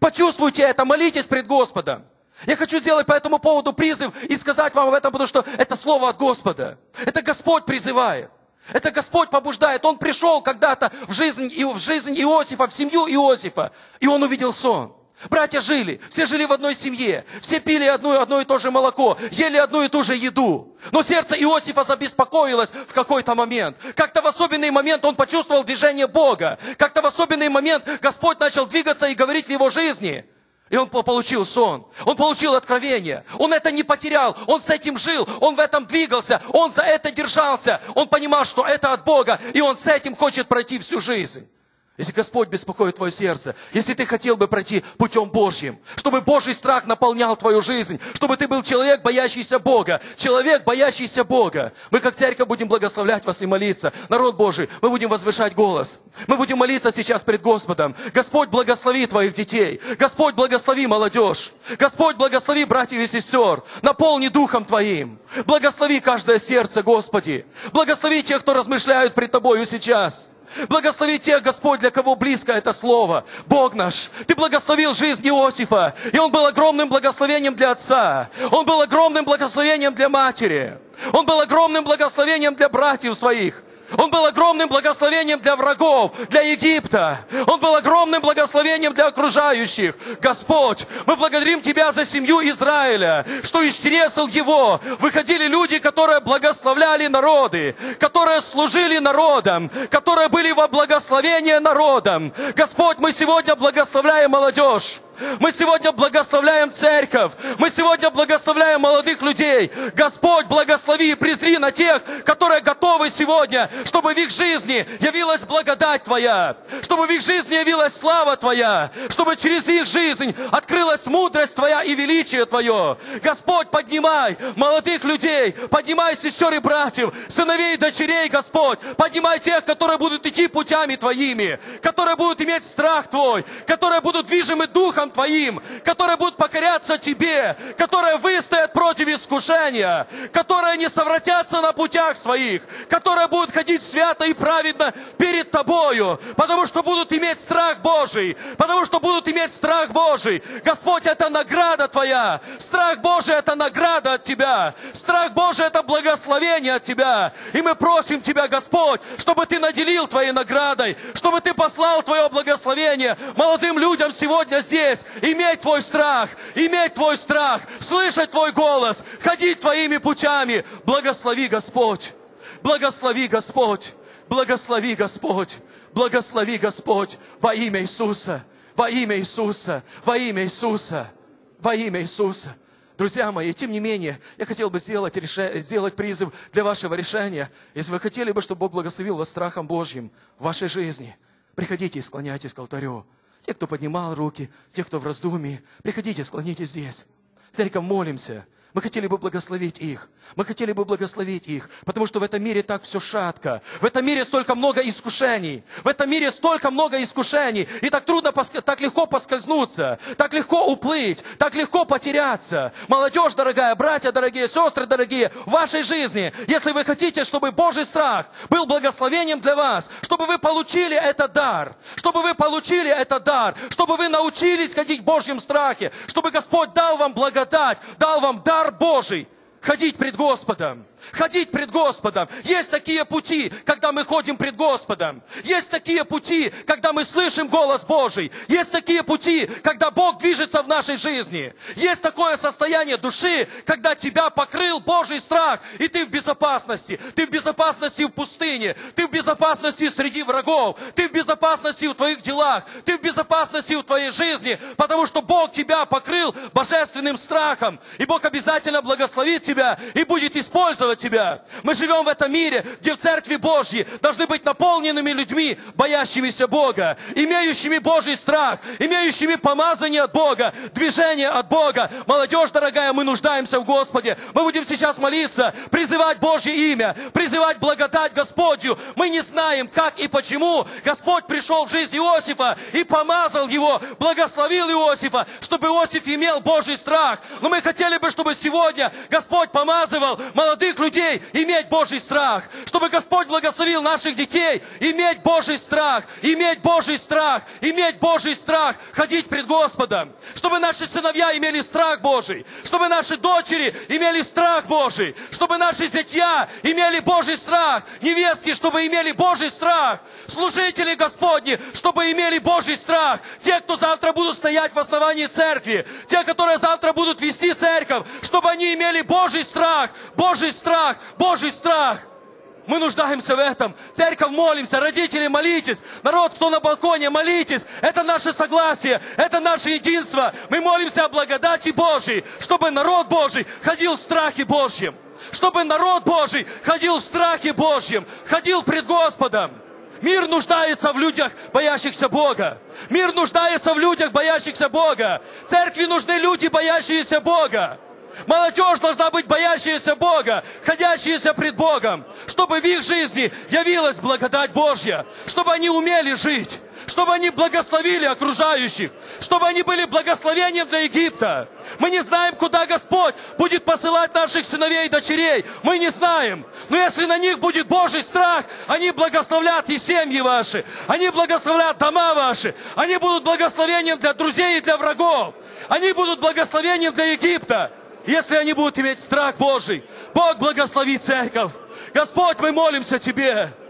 Почувствуйте это, молитесь пред Господом. Я хочу сделать по этому поводу призыв и сказать вам об этом, потому что это слово от Господа. Это Господь призывает. Это Господь побуждает. Он пришел когда-то в жизнь, в жизнь Иосифа, в семью Иосифа, и он увидел сон. Братья жили, все жили в одной семье, все пили одно, одно и то же молоко, ели одну и ту же еду. Но сердце Иосифа забеспокоилось в какой-то момент. Как-то в особенный момент он почувствовал движение Бога. Как-то в особенный момент Господь начал двигаться и говорить в его жизни – и он получил сон, он получил откровение, он это не потерял, он с этим жил, он в этом двигался, он за это держался, он понимал, что это от Бога, и он с этим хочет пройти всю жизнь если Господь беспокоит твое сердце, если ты хотел бы пройти путем Божьим, чтобы Божий страх наполнял твою жизнь, чтобы ты был человек, боящийся Бога, человек, боящийся Бога. Мы как церковь будем благословлять вас и молиться. Народ Божий, мы будем возвышать голос. Мы будем молиться сейчас пред Господом. Господь, благослови твоих детей. Господь, благослови молодежь. Господь, благослови братьев и сестер. Наполни духом твоим. Благослови каждое сердце, Господи. Благослови тех, кто размышляют пред тобою сейчас. Благослови тех, Господь, для кого близко это слово. Бог наш, Ты благословил жизнь Иосифа, и он был огромным благословением для отца. Он был огромным благословением для матери. Он был огромным благословением для братьев своих. Он был огромным благословением для врагов, для Египта. Он был огромным благословением для окружающих. Господь, мы благодарим Тебя за семью Израиля, что из его выходили люди, которые благословляли народы, которые служили народам, которые были во благословение народам. Господь, мы сегодня благословляем молодежь. Мы сегодня благословляем церковь. Мы сегодня благословляем молодых людей. Господь, благослови и презри на тех, которые готовы сегодня, чтобы в их жизни явилась благодать Твоя, чтобы в их жизни явилась слава Твоя, чтобы через их жизнь открылась мудрость Твоя и величие Твое. Господь, поднимай молодых людей, поднимай сестер и братьев, сыновей и дочерей, Господь, поднимай тех, которые будут идти путями Твоими, которые будут иметь страх Твой, которые будут движимы Духом духом твоим, которые будут покоряться тебе, которые выстоят против искушения, которые не совратятся на путях своих, которые будут ходить свято и праведно перед тобою, потому что будут иметь страх Божий, потому что будут иметь страх Божий. Господь, это награда твоя. Страх Божий – это награда от тебя. Страх Божий – это благословение от тебя. И мы просим тебя, Господь, чтобы ты наделил твоей наградой, чтобы ты послал твое благословение молодым людям сегодня здесь, здесь, иметь Твой страх, иметь Твой страх, слышать Твой голос, ходить Твоими путями. Благослови, Господь, благослови, Господь, благослови, Господь, благослови, Господь, во имя Иисуса, во имя Иисуса, во имя Иисуса, во имя Иисуса. Друзья мои, тем не менее, я хотел бы сделать, реше... сделать призыв для вашего решения. Если вы хотели бы, чтобы Бог благословил вас страхом Божьим в вашей жизни, приходите и склоняйтесь к алтарю. Те, кто поднимал руки, те, кто в раздумии, приходите, склоните здесь. Церковь, молимся. Мы хотели бы благословить их. Мы хотели бы благословить их, потому что в этом мире так все шатко. В этом мире столько много искушений. В этом мире столько много искушений. И так трудно, так легко поскользнуться, так легко уплыть, так легко потеряться. Молодежь, дорогая, братья, дорогие, сестры, дорогие, в вашей жизни, если вы хотите, чтобы Божий страх был благословением для вас, чтобы вы получили этот дар, чтобы вы получили этот дар, чтобы вы научились ходить в Божьем страхе, чтобы Господь дал вам благодать, дал вам дар дар Божий ходить пред Господом ходить пред Господом. Есть такие пути, когда мы ходим пред Господом. Есть такие пути, когда мы слышим голос Божий. Есть такие пути, когда Бог движется в нашей жизни. Есть такое состояние души, когда тебя покрыл Божий страх, и ты в безопасности. Ты в безопасности в пустыне, ты в безопасности среди врагов, ты в безопасности в твоих делах, ты в безопасности в твоей жизни, потому что Бог тебя покрыл божественным страхом. И Бог обязательно благословит тебя и будет использовать праведного Тебя. Мы живем в этом мире, где в Церкви Божьей должны быть наполненными людьми, боящимися Бога, имеющими Божий страх, имеющими помазание от Бога, движение от Бога. Молодежь, дорогая, мы нуждаемся в Господе. Мы будем сейчас молиться, призывать Божье имя, призывать благодать Господью. Мы не знаем, как и почему Господь пришел в жизнь Иосифа и помазал его, благословил Иосифа, чтобы Иосиф имел Божий страх. Но мы хотели бы, чтобы сегодня Господь помазывал молодых людей иметь Божий страх, чтобы Господь благословил наших детей иметь Божий страх, иметь Божий страх, иметь Божий страх, ходить пред Господом, чтобы наши сыновья имели страх Божий, чтобы наши дочери имели страх Божий, чтобы наши зятья имели Божий страх, невестки, чтобы имели Божий страх, служители Господни, чтобы имели Божий страх, те, кто завтра будут стоять в основании церкви, те, которые завтра будут вести церковь, чтобы они имели Божий страх, Божий страх, страх, Божий страх. Мы нуждаемся в этом. Церковь молимся, родители молитесь, народ, кто на балконе, молитесь. Это наше согласие, это наше единство. Мы молимся о благодати Божьей, чтобы народ Божий ходил в страхе Божьем. Чтобы народ Божий ходил в страхе Божьем, ходил пред Господом. Мир нуждается в людях, боящихся Бога. Мир нуждается в людях, боящихся Бога. Церкви нужны люди, боящиеся Бога. Молодежь должна быть боящаяся Бога, ходящаяся пред Богом, чтобы в их жизни явилась благодать Божья, чтобы они умели жить, чтобы они благословили окружающих, чтобы они были благословением для Египта. Мы не знаем, куда Господь будет посылать наших сыновей и дочерей. Мы не знаем. Но если на них будет Божий страх, они благословлят и семьи ваши, они благословлят дома ваши, они будут благословением для друзей и для врагов, они будут благословением для Египта если они будут иметь страх Божий, Бог благослови церковь. Господь, мы молимся Тебе.